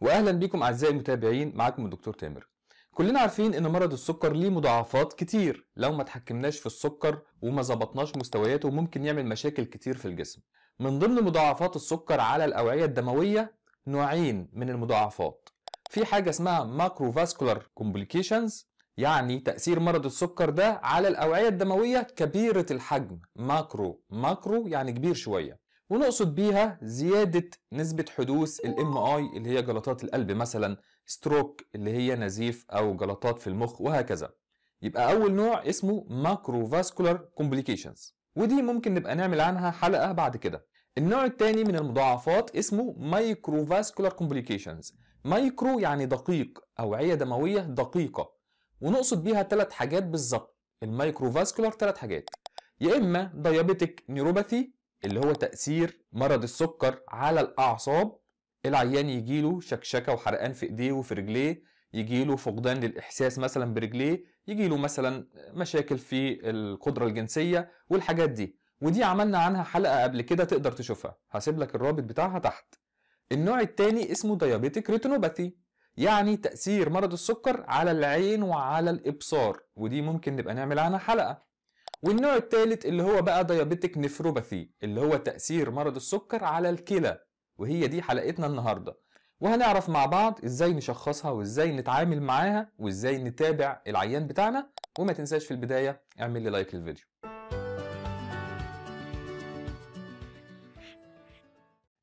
واهلا بيكم اعزائي المتابعين معاكم الدكتور تامر كلنا عارفين ان مرض السكر ليه مضاعفات كتير لو ما تحكمناش في السكر وما ظبطناش مستوياته ممكن يعمل مشاكل كتير في الجسم من ضمن مضاعفات السكر على الاوعيه الدمويه نوعين من المضاعفات في حاجه اسمها ماكروفاسكولار كومبليكيشنز يعني تأثير مرض السكر ده على الأوعية الدموية كبيرة الحجم ماكرو ماكرو يعني كبير شوية ونقصد بيها زيادة نسبة حدوث الـ اي اللي هي جلطات القلب مثلا ستروك اللي هي نزيف او جلطات في المخ وهكذا يبقى اول نوع اسمه ماكرو فاسكولار كومبليكيشنز ودي ممكن نبقى نعمل عنها حلقة بعد كده النوع الثاني من المضاعفات اسمه مايكرو فاسكولار كومبليكيشنز مايكرو يعني دقيق اوعية دموية دقيقة ونقصد بيها ثلاث حاجات بالظبط المايكرو فاسكولار ثلاث حاجات يا اما ديابيتك نيروباثي اللي هو تاثير مرض السكر على الاعصاب العيان يجيله شكشكه وحرقان في ايديه وفي رجليه يجيله فقدان للاحساس مثلا برجليه يجيله مثلا مشاكل في القدره الجنسيه والحاجات دي ودي عملنا عنها حلقه قبل كده تقدر تشوفها هسيب لك الرابط بتاعها تحت النوع الثاني اسمه ديابيتيك ريتينوباثي يعني تاثير مرض السكر على العين وعلى الابصار ودي ممكن نبقى نعمل عنها حلقه والنوع الثالث اللي هو بقى ديابيتك نفروباثي اللي هو تأثير مرض السكر على الكلى وهي دي حلقتنا النهارده وهنعرف مع بعض ازاي نشخصها وازاي نتعامل معاها وازاي نتابع العيان بتاعنا وما تنساش في البداية اعمل لي لايك للفيديو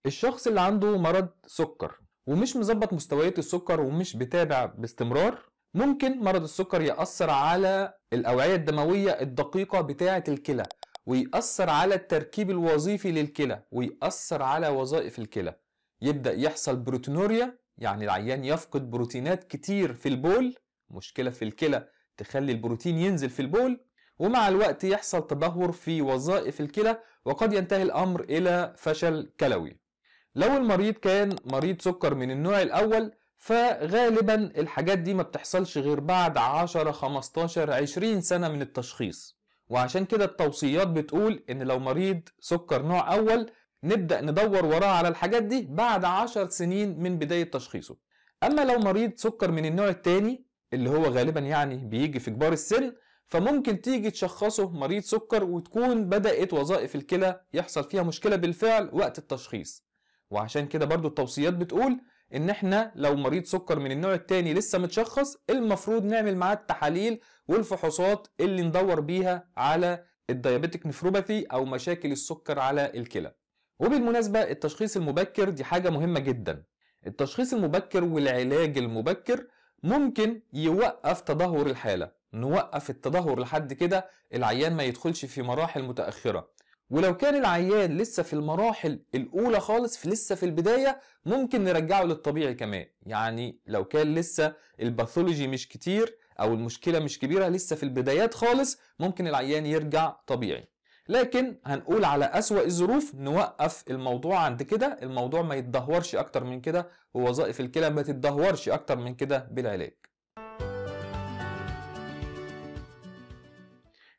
الشخص اللي عنده مرض سكر ومش مظبط مستويات السكر ومش بتابع باستمرار ممكن مرض السكر يأثر على الأوعية الدموية الدقيقة بتاعة الكلى ويأثر على التركيب الوظيفي للكلى ويأثر على وظائف الكلى يبدأ يحصل بروتينوريا يعني العيان يفقد بروتينات كتير في البول مشكلة في الكلى تخلي البروتين ينزل في البول ومع الوقت يحصل تدهور في وظائف الكلى وقد ينتهي الأمر إلى فشل كلوي لو المريض كان مريض سكر من النوع الأول فغالبا الحاجات دي ما بتحصلش غير بعد 10 15 20 سنة من التشخيص وعشان كده التوصيات بتقول ان لو مريض سكر نوع اول نبدأ ندور وراه على الحاجات دي بعد 10 سنين من بداية تشخيصه اما لو مريض سكر من النوع الثاني اللي هو غالبا يعني بيجي في كبار السن فممكن تيجي تشخصه مريض سكر وتكون بدأت وظائف الكلى يحصل فيها مشكلة بالفعل وقت التشخيص وعشان كده برضو التوصيات بتقول ان احنا لو مريض سكر من النوع الثاني لسه متشخص المفروض نعمل معاه التحاليل والفحوصات اللي ندور بيها على الديابيتك نفروباثي او مشاكل السكر على الكلى وبالمناسبة التشخيص المبكر دي حاجة مهمة جدا التشخيص المبكر والعلاج المبكر ممكن يوقف تدهور الحالة نوقف التدهور لحد كده العيان ما يدخلش في مراحل متأخرة ولو كان العيان لسه في المراحل الاولى خالص في لسه في البدايه ممكن نرجعه للطبيعي كمان يعني لو كان لسه الباثولوجي مش كتير او المشكله مش كبيره لسه في البدايات خالص ممكن العيان يرجع طبيعي لكن هنقول على أسوأ الظروف نوقف الموضوع عند كده الموضوع ما يتدهورش أكتر من كده ووظائف الكلى ما تتدهورش أكتر من كده بالعلاج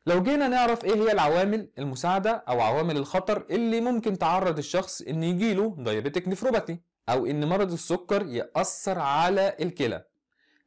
لو جينا نعرف ايه هي العوامل المساعده او عوامل الخطر اللي ممكن تعرض الشخص ان يجيله دايابيتك نفروباثي او ان مرض السكر ياثر على الكلى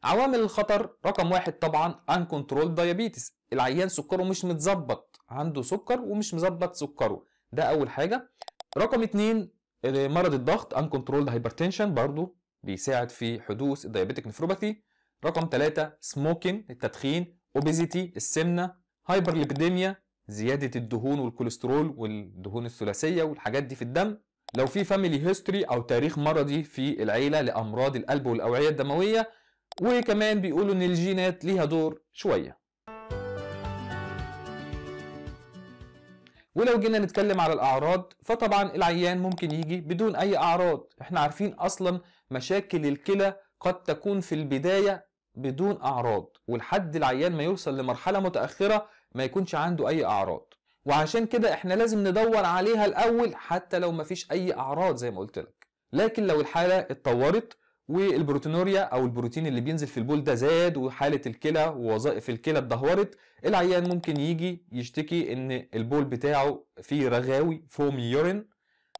عوامل الخطر رقم واحد طبعا uncontrolled diabetes العيان سكره مش متظبط عنده سكر ومش مظبط سكره ده اول حاجه رقم اتنين آه، مرض الضغط uncontrolled hypertension برضو بيساعد في حدوث دايابيتك نفروباثي رقم ثلاثة سموكين التدخين اوبيزيتي السمنه هايبرليبيديميا زياده الدهون والكوليسترول والدهون الثلاثيه والحاجات دي في الدم لو في فاميلي هيستوري او تاريخ مرضي في العيله لامراض القلب والاوعيه الدمويه وكمان بيقولوا ان الجينات ليها دور شويه ولو جينا نتكلم على الاعراض فطبعا العيان ممكن يجي بدون اي اعراض احنا عارفين اصلا مشاكل الكلى قد تكون في البدايه بدون اعراض ولحد العيان ما يوصل لمرحله متاخره ما يكونش عنده اي اعراض وعشان كده احنا لازم ندور عليها الاول حتى لو ما فيش اي اعراض زي ما قلت لك لكن لو الحاله اتطورت والبروتينوريا او البروتين اللي بينزل في البول ده زاد وحاله الكلى ووظائف الكلى اتدهورت العيان ممكن يجي يشتكي ان البول بتاعه فيه رغاوي فوم يورين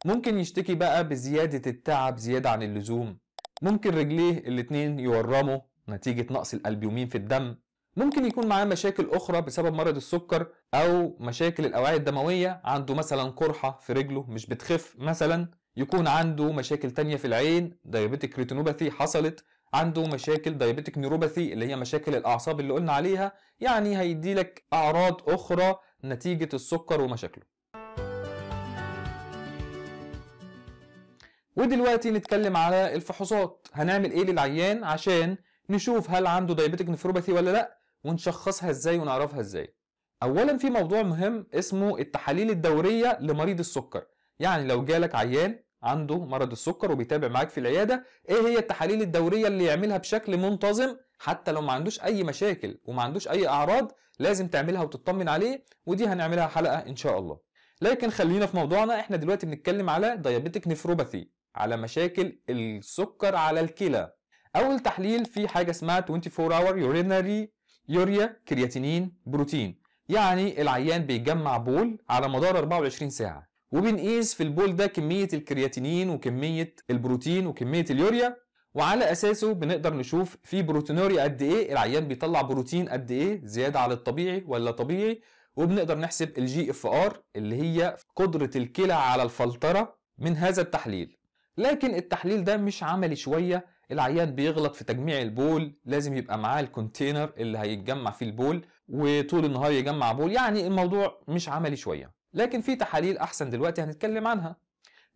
ممكن يشتكي بقى بزياده التعب زياده عن اللزوم ممكن رجليه الاتنين يورموا نتيجه نقص الالبيومين في الدم ممكن يكون معاه مشاكل اخرى بسبب مرض السكر او مشاكل الاوعيه الدمويه عنده مثلا قرحه في رجله مش بتخف مثلا يكون عنده مشاكل تانية في العين دايابيتك ريتينوباثي حصلت عنده مشاكل دايابيتك نيوروباثي اللي هي مشاكل الاعصاب اللي قلنا عليها يعني هيدي لك اعراض اخرى نتيجه السكر ومشاكله ودلوقتي نتكلم على الفحوصات هنعمل ايه للعيان عشان نشوف هل عنده دايابيتك نفروباثي ولا لا ونشخصها ازاي ونعرفها ازاي اولا في موضوع مهم اسمه التحاليل الدوريه لمريض السكر يعني لو جالك عيان عنده مرض السكر وبيتابع معاك في العياده ايه هي التحاليل الدوريه اللي يعملها بشكل منتظم حتى لو ما عندوش اي مشاكل وما عندوش اي اعراض لازم تعملها وتطمن عليه ودي هنعملها حلقه ان شاء الله لكن خلينا في موضوعنا احنا دلوقتي بنتكلم على ديابيتك نفروباثي على مشاكل السكر على الكلى اول تحليل في حاجه اسمها 24 اور urinary يوريا كرياتينين بروتين يعني العيان بيجمع بول على مدار 24 ساعة وبنقيس في البول ده كمية الكرياتينين وكمية البروتين وكمية اليوريا وعلى أساسه بنقدر نشوف في بروتينوريا قد إيه العيان بيطلع بروتين قد إيه زيادة على الطبيعي ولا طبيعي وبنقدر نحسب الجي اف ار اللي هي قدرة الكلى على الفلترة من هذا التحليل لكن التحليل ده مش عملي شوية العيان بيغلط في تجميع البول لازم يبقى معاه الكونتينر اللي هيتجمع فيه البول وطول النهار يجمع بول يعني الموضوع مش عملي شويه لكن في تحاليل احسن دلوقتي هنتكلم عنها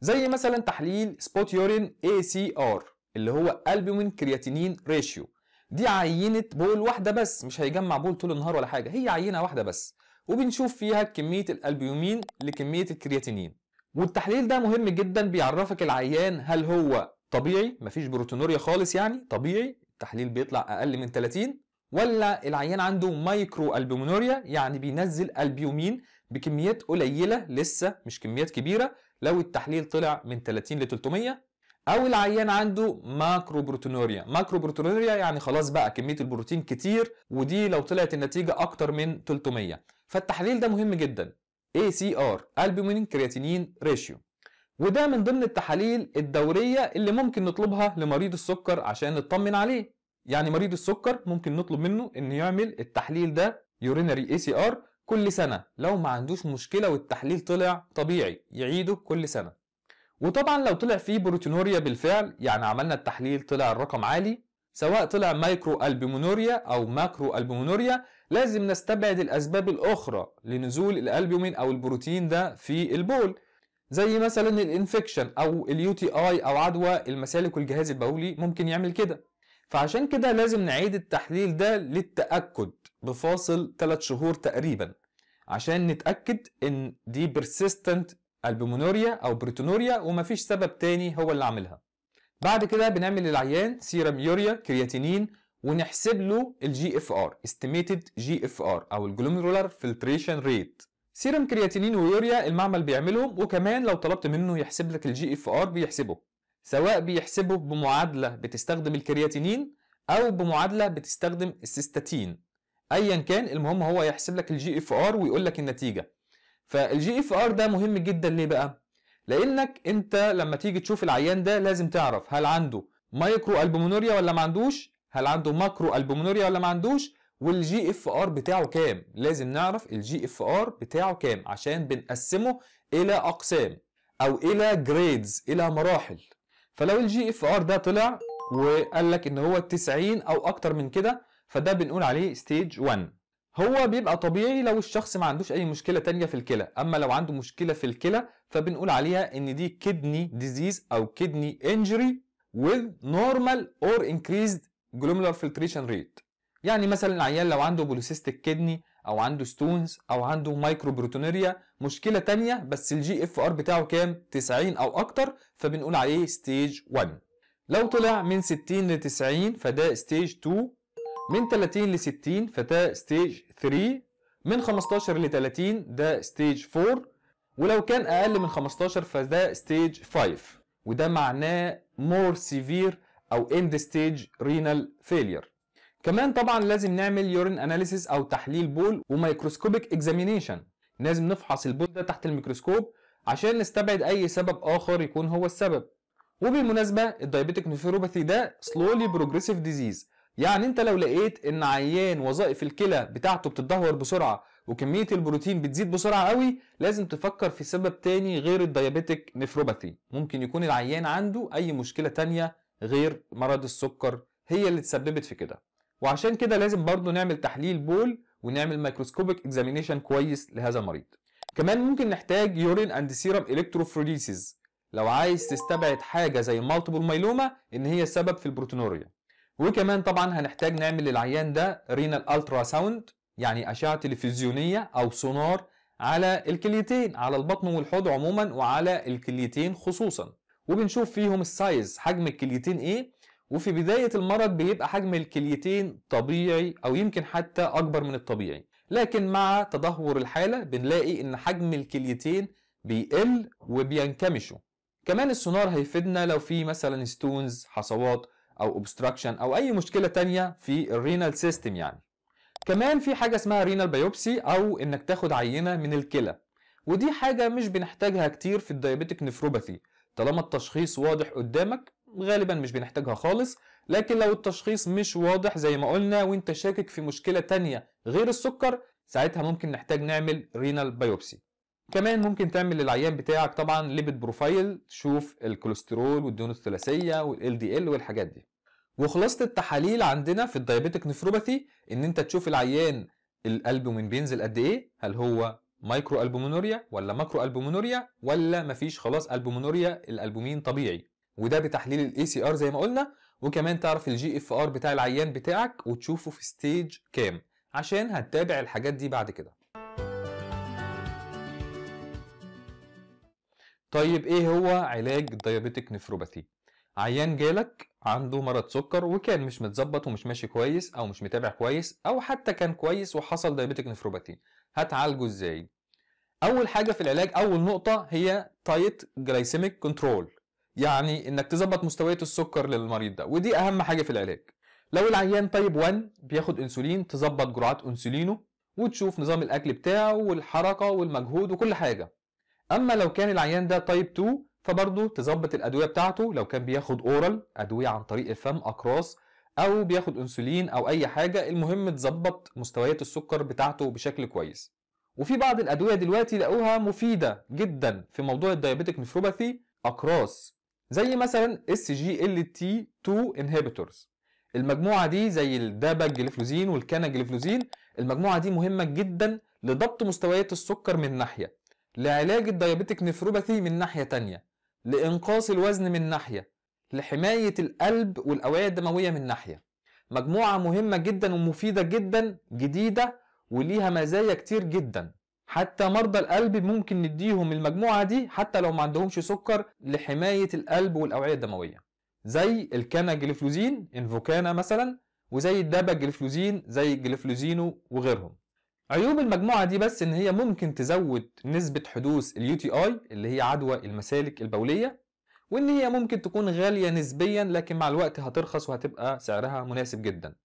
زي مثلا تحليل سبوت يورين اي سي ار اللي هو البومين كرياتينين ريشيو دي عينه بول واحده بس مش هيجمع بول طول النهار ولا حاجه هي عينه واحده بس وبنشوف فيها كميه الالبيومين لكميه الكرياتينين والتحليل ده مهم جدا بيعرفك العيان هل هو طبيعي مفيش بروتونوريا خالص يعني طبيعي التحليل بيطلع اقل من 30 ولا العيان عنده مايكرو البيومينوريا يعني بينزل البيومين بكميات قليله لسه مش كميات كبيره لو التحليل طلع من 30 ل 300 او العيان عنده ماكرو بروتونوريا ماكرو بروتونوريا يعني خلاص بقى كميه البروتين كتير ودي لو طلعت النتيجه اكتر من 300 فالتحليل ده مهم جدا ACR البيومين كرياتينين ريشيو وده من ضمن التحاليل الدورية اللي ممكن نطلبها لمريض السكر عشان نطمن عليه يعني مريض السكر ممكن نطلب منه ان يعمل التحليل ده يورينري اي سي ار كل سنة لو ما عندوش مشكلة والتحليل طلع طبيعي يعيده كل سنة وطبعا لو طلع فيه بروتينوريا بالفعل يعني عملنا التحليل طلع الرقم عالي سواء طلع مايكرو البومونوريا او ماكرو البومونوريا لازم نستبعد الاسباب الاخرى لنزول الالبومين او البروتين ده في البول زي مثلا الانفكشن او اليو تي اي او عدوى المسالك والجهاز البولي ممكن يعمل كده فعشان كده لازم نعيد التحليل ده للتاكد بفاصل 3 شهور تقريبا عشان نتاكد ان دي بيرسيستنت البومونوريا او بريتونوريا ومفيش سبب تاني هو اللي عاملها بعد كده بنعمل للعيان سيرم يوريا كرياتينين ونحسب له الجي اف ار استيميتد جي اف ار او الجلوميرولار فلتريشن ريت سيرم كرياتينين ويوريا المعمل بيعملهم وكمان لو طلبت منه يحسب لك الجي اف ار بيحسبه سواء بيحسبه بمعادله بتستخدم الكرياتينين او بمعادله بتستخدم السيستاتين ايا كان المهم هو يحسب لك الجي اف ار ويقول لك النتيجه فالجي اف ار ده مهم جدا ليه بقى لانك انت لما تيجي تشوف العيان ده لازم تعرف هل عنده مايكرو البومونوريا ولا ما عندوش هل عنده ماكرو البومونوريا ولا ما عندوش والجي اف ار بتاعه كام لازم نعرف الجي اف ار بتاعه كام عشان بنقسمه الى اقسام او الى جريدز الى مراحل فلو الجي اف ار ده طلع وقال لك ان هو 90 او اكتر من كده فده بنقول عليه ستيج 1 هو بيبقى طبيعي لو الشخص ما عندوش اي مشكله تانية في الكلى اما لو عنده مشكله في الكلى فبنقول عليها ان دي كدني ديزيز او كدني انجري with normal or increased glomerular filtration rate يعني مثلا العيان لو عنده بوليسيستك كدني او عنده ستونز او عنده مايكرو بروتونيريا مشكله تانية بس الجي اف ار بتاعه كام 90 او اكتر فبنقول عليه ستيج 1 لو طلع من 60 ل 90 فده ستيج 2 من 30 ل 60 فده ستيج 3 من 15 ل 30 ده ستيج 4 ولو كان اقل من 15 فده ستيج 5 وده معناه مور سيفير او اند ستيج رينال فيلير كمان طبعا لازم نعمل يورين اناليسيس او تحليل بول ومايكروسكوبيك اكزامينيشن لازم نفحص البول ده تحت الميكروسكوب عشان نستبعد اي سبب اخر يكون هو السبب وبالمناسبه الدايابيتيك نيفروباثي ده سلولي بروجريسيف ديزيز يعني انت لو لقيت ان عيان وظائف الكلى بتاعته بتتدهور بسرعه وكميه البروتين بتزيد بسرعه قوي لازم تفكر في سبب تاني غير الدايابيتيك نيفروباثي ممكن يكون العيان عنده اي مشكله تانية غير مرض السكر هي اللي تسببت في كده وعشان كده لازم برضه نعمل تحليل بول ونعمل مايكروسكوبيك اكزامينيشن كويس لهذا المريض كمان ممكن نحتاج يورين اند سيرم الكتروفوريسيز لو عايز تستبعد حاجه زي مالتيبل مايلوما ان هي سبب في البروتونوريا وكمان طبعا هنحتاج نعمل للعيان ده رينال الترا ساوند يعني اشعه تلفزيونيه او سونار على الكليتين على البطن والحوض عموما وعلى الكليتين خصوصا وبنشوف فيهم السايز حجم الكليتين ايه وفي بداية المرض بيبقى حجم الكليتين طبيعي أو يمكن حتى أكبر من الطبيعي لكن مع تدهور الحالة بنلاقي إن حجم الكليتين بيقل وبينكمشوا كمان السونار هيفيدنا لو في مثلا ستونز حصوات أو اوبستراكشن أو أي مشكلة تانية في الرينال سيستم يعني كمان في حاجة اسمها رينال بايوبسي أو إنك تاخد عينة من الكلى ودي حاجة مش بنحتاجها كتير في الديابيتك نفروباثي طالما التشخيص واضح قدامك غالبا مش بنحتاجها خالص لكن لو التشخيص مش واضح زي ما قلنا وانت شاكك في مشكلة تانية غير السكر ساعتها ممكن نحتاج نعمل رينال بايوبسي كمان ممكن تعمل للعيان بتاعك طبعا ليبت بروفايل تشوف الكوليسترول والدهون الثلاثيه والال دي ال والحاجات دي وخلاصه التحاليل عندنا في الديابيتك نفروباثي ان انت تشوف العيان الالبومين بينزل قد ايه هل هو مايكرو البومينوريا ولا ماكرو البومينوريا ولا مفيش خلاص البومينوريا الالبومين طبيعي وده بتحليل الاي سي ار زي ما قلنا وكمان تعرف الجي اف ار بتاع العيان بتاعك وتشوفه في ستيج كام عشان هتتابع الحاجات دي بعد كده طيب ايه هو علاج الديابيتك نفروباثي عيان جالك عنده مرض سكر وكان مش متظبط ومش ماشي كويس او مش متابع كويس او حتى كان كويس وحصل ديابيتك نفروباثي هتعالجه ازاي اول حاجه في العلاج اول نقطه هي تايت جلايسيميك كنترول يعني انك تظبط مستويات السكر للمريض ده ودي اهم حاجه في العلاج لو العيان تايب 1 بياخد انسولين تظبط جرعات انسولينه وتشوف نظام الاكل بتاعه والحركه والمجهود وكل حاجه اما لو كان العيان ده تايب 2 فبرضه تظبط الادويه بتاعته لو كان بياخد اورال ادويه عن طريق الفم اقراص او بياخد انسولين او اي حاجه المهم تظبط مستويات السكر بتاعته بشكل كويس وفي بعض الادويه دلوقتي لقوها مفيده جدا في موضوع الديابيتك نفروباثي اقراص زي مثلا اس جي ال تي 2 انهبيتورز المجموعه دي زي الداباجليفلوزين والكاناجليفلوزين المجموعه دي مهمه جدا لضبط مستويات السكر من ناحيه لعلاج الديابيتك نفروباثي من ناحيه تانية لانقاص الوزن من ناحيه لحمايه القلب والاوعيه الدمويه من ناحيه مجموعه مهمه جدا ومفيده جدا جديده وليها مزايا كتير جدا حتى مرضى القلب ممكن نديهم المجموعة دي حتى لو ما عندهمش سكر لحماية القلب والأوعية الدموية زي الكانا جليفلوزين انفوكانا مثلا وزي الدابا جليفلوزين زي الجليفلوزينو وغيرهم عيوب المجموعة دي بس ان هي ممكن تزود نسبة حدوث اليو تي اي اللي هي عدوى المسالك البولية وان هي ممكن تكون غالية نسبيا لكن مع الوقت هترخص وهتبقى سعرها مناسب جدا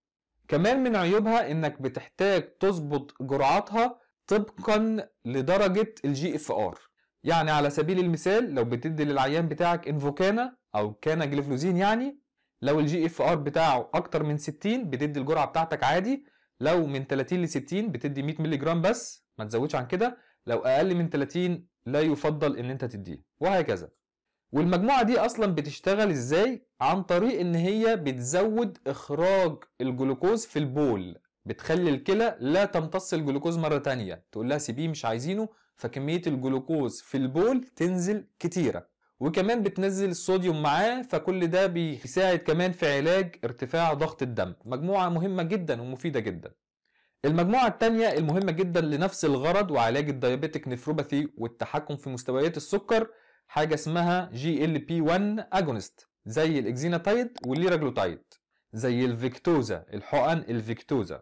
كمان من عيوبها انك بتحتاج تظبط جرعاتها طبقا لدرجة الجي اف ار يعني على سبيل المثال لو بتدي للعيان بتاعك انفوكانا او كانا جليفلوزين يعني لو الجي اف ار بتاعه اكتر من 60 بتدي الجرعه بتاعتك عادي لو من 30 ل 60 بتدي 100 مللي جرام بس ما تزودش عن كده لو اقل من 30 لا يفضل ان انت تديه وهكذا والمجموعه دي اصلا بتشتغل ازاي عن طريق ان هي بتزود اخراج الجلوكوز في البول بتخلي الكلى لا تمتص الجلوكوز مره ثانيه تقول لها سيبيه مش عايزينه فكميه الجلوكوز في البول تنزل كتيره وكمان بتنزل الصوديوم معاه فكل ده بيساعد كمان في علاج ارتفاع ضغط الدم مجموعه مهمه جدا ومفيده جدا المجموعة الثانية المهمة جدا لنفس الغرض وعلاج الديابيتك نفروباثي والتحكم في مستويات السكر حاجة اسمها جي ال بي 1 اجونست زي الاكزيناتايد والليراجلوتايد زي الفيكتوزا الحقن الفيكتوزا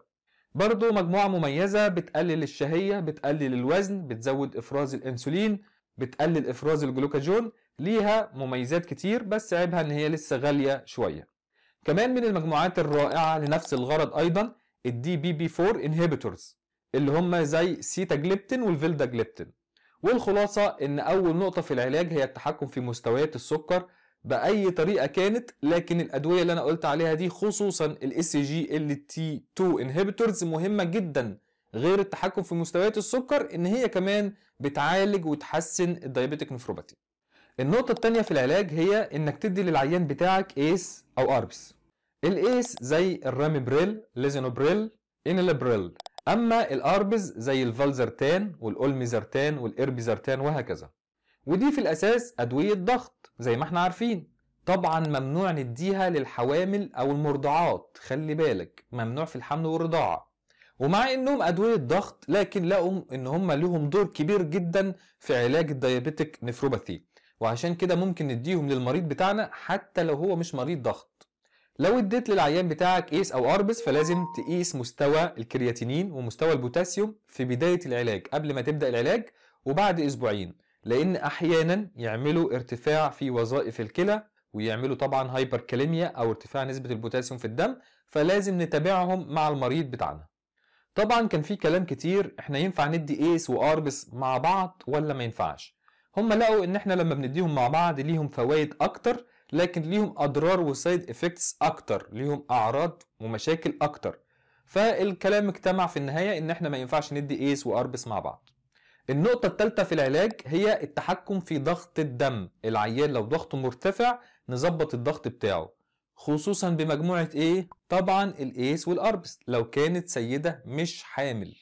برضو مجموعة مميزة بتقلل الشهية بتقلل الوزن بتزود إفراز الأنسولين بتقلل إفراز الجلوكاجون ليها مميزات كتير بس عيبها إن هي لسه غالية شوية كمان من المجموعات الرائعة لنفس الغرض أيضا الدي بي بي 4 انهبيتورز اللي هم زي والفيلدا والفيلداجليبتين والخلاصة إن أول نقطة في العلاج هي التحكم في مستويات السكر باي طريقه كانت لكن الادويه اللي انا قلت عليها دي خصوصا الاس جي ال تي 2 انهبيتورز مهمه جدا غير التحكم في مستويات السكر ان هي كمان بتعالج وتحسن الدايابيتك نفروباثي النقطه الثانيه في العلاج هي انك تدي للعيان بتاعك ايس او اربس الايس زي الرامبريل ليزينوبريل انلابريل اما الاربز زي الفالزرتان والاولميزرتان والاربيزرتان وهكذا ودي في الأساس أدوية ضغط زي ما احنا عارفين طبعا ممنوع نديها للحوامل أو المرضعات خلي بالك ممنوع في الحمل والرضاعة ومع انهم ادويه ضغط لكن لقوا ان هم لهم دور كبير جدا في علاج الديابيتك نفروباثي وعشان كده ممكن نديهم للمريض بتاعنا حتى لو هو مش مريض ضغط لو اديت للعيان بتاعك ايس او اربس فلازم تقيس مستوى الكرياتينين ومستوى البوتاسيوم في بدايه العلاج قبل ما تبدا العلاج وبعد اسبوعين لان احيانا يعملوا ارتفاع في وظائف الكلى ويعملوا طبعا هايبركاليميا او ارتفاع نسبه البوتاسيوم في الدم فلازم نتابعهم مع المريض بتاعنا طبعا كان في كلام كتير احنا ينفع ندي ايس واربس مع بعض ولا ما ينفعش هم لقوا ان احنا لما بنديهم مع بعض ليهم فوائد اكتر لكن ليهم اضرار وسايد افكتس اكتر ليهم اعراض ومشاكل اكتر فالكلام اجتمع في النهايه ان احنا ما ينفعش ندي ايس واربس مع بعض النقطة الثالثة في العلاج هي التحكم في ضغط الدم العيان لو ضغطه مرتفع نظبط الضغط بتاعه خصوصا بمجموعة ايه؟ طبعا الايس والاربس لو كانت سيدة مش حامل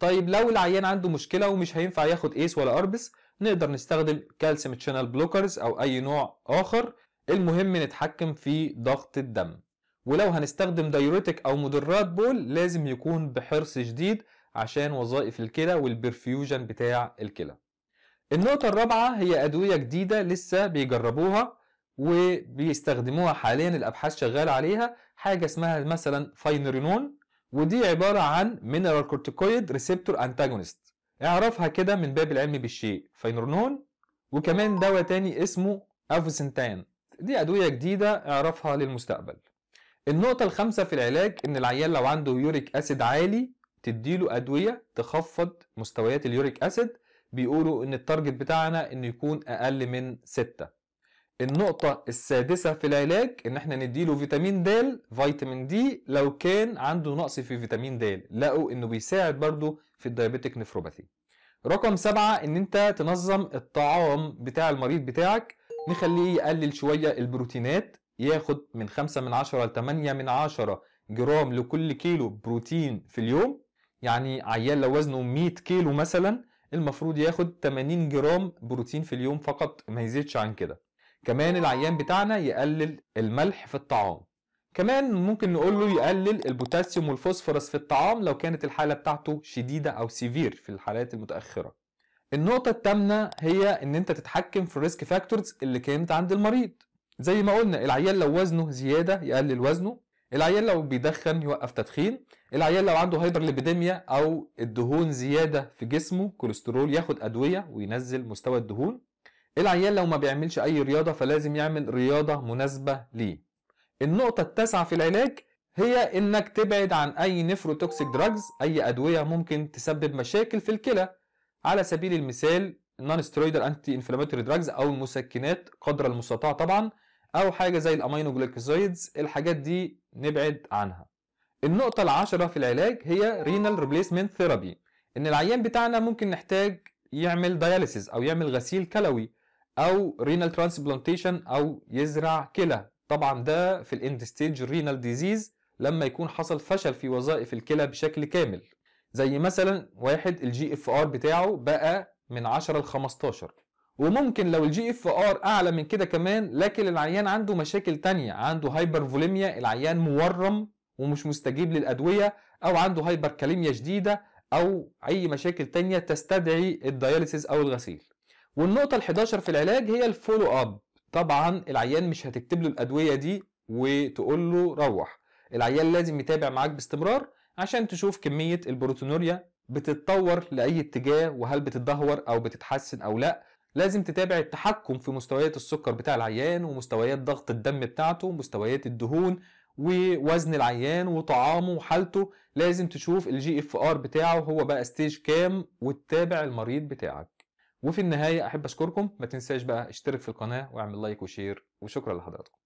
طيب لو العيان عنده مشكلة ومش هينفع ياخد ايس ولا اربس نقدر نستخدم كالسيوم تشانل بلوكرز او اي نوع اخر المهم نتحكم في ضغط الدم ولو هنستخدم دايوريتك او مدرات بول لازم يكون بحرص شديد عشان وظائف الكلى والبرفيوجن بتاع الكلى النقطة الرابعة هي أدوية جديدة لسه بيجربوها وبيستخدموها حاليا الأبحاث شغال عليها حاجة اسمها مثلا فاينرينون ودي عبارة عن مينرال كورتيكويد ريسبتور أنتاجونست اعرفها كده من باب العلم بالشيء فاينرينون وكمان دواء تاني اسمه أفوسنتان دي أدوية جديدة اعرفها للمستقبل النقطة الخامسة في العلاج إن العيان لو عنده يوريك أسيد عالي تديله ادويه تخفض مستويات اليوريك اسيد بيقولوا ان التارجت بتاعنا انه يكون اقل من 6 النقطة السادسة في العلاج ان احنا نديله فيتامين د فيتامين دي لو كان عنده نقص في فيتامين د لقوا انه بيساعد برضه في الديابيتك نفروباثي رقم سبعة ان انت تنظم الطعام بتاع المريض بتاعك نخليه يقلل شوية البروتينات ياخد من 5 من عشرة ل 8 من عشرة جرام لكل كيلو بروتين في اليوم يعني عيال لو وزنه 100 كيلو مثلا المفروض ياخد 80 جرام بروتين في اليوم فقط ما يزيدش عن كده كمان العيان بتاعنا يقلل الملح في الطعام كمان ممكن نقول له يقلل البوتاسيوم والفوسفورس في الطعام لو كانت الحالة بتاعته شديدة أو سيفير في الحالات المتأخرة النقطة التامنة هي إن أنت تتحكم في الريسك فاكتورز اللي كانت عند المريض زي ما قلنا العيال لو وزنه زيادة يقلل وزنه العيان لو بيدخن يوقف تدخين العيان لو عنده هايبرليبيديميا او الدهون زياده في جسمه كوليسترول ياخد ادويه وينزل مستوى الدهون العيان لو ما بيعملش اي رياضه فلازم يعمل رياضه مناسبه ليه النقطه التاسعه في العلاج هي انك تبعد عن اي نيفروتوكسيك دراجز اي ادويه ممكن تسبب مشاكل في الكلى على سبيل المثال النون سترويدر انتي انفلاماتوري دراجز او المسكنات قدر المستطاع طبعا او حاجه زي الامينوجلوكوزايدز الحاجات دي نبعد عنها النقطه العاشره في العلاج هي رينال ريبليسمنت ثيرابي ان العيان بتاعنا ممكن نحتاج يعمل دياليسيس او يعمل غسيل كلوي او رينال ترانسبلانتيشن او يزرع كلى طبعا ده في الاند ستيج رينال ديزيز لما يكون حصل فشل في وظائف الكلى بشكل كامل زي مثلا واحد الجي اف ار بتاعه بقى من 10 ل 15 وممكن لو الجي اف ار اعلى من كده كمان لكن العيان عنده مشاكل تانية عنده هايبر فوليميا العيان مورم ومش مستجيب للادويه او عنده هايبر كاليميا شديده او اي مشاكل تانية تستدعي الدياليسيز او الغسيل والنقطه ال11 في العلاج هي الفولو اب طبعا العيان مش هتكتب له الادويه دي وتقول له روح العيان لازم يتابع معاك باستمرار عشان تشوف كميه البروتونوريا بتتطور لاي اتجاه وهل بتتدهور او بتتحسن او لا لازم تتابع التحكم في مستويات السكر بتاع العيان ومستويات ضغط الدم بتاعته ومستويات الدهون ووزن العيان وطعامه وحالته لازم تشوف الجي اف ار بتاعه هو بقى ستيج كام وتتابع المريض بتاعك وفي النهاية أحب أشكركم ما تنساش بقى اشترك في القناة واعمل لايك وشير وشكرا لحضراتكم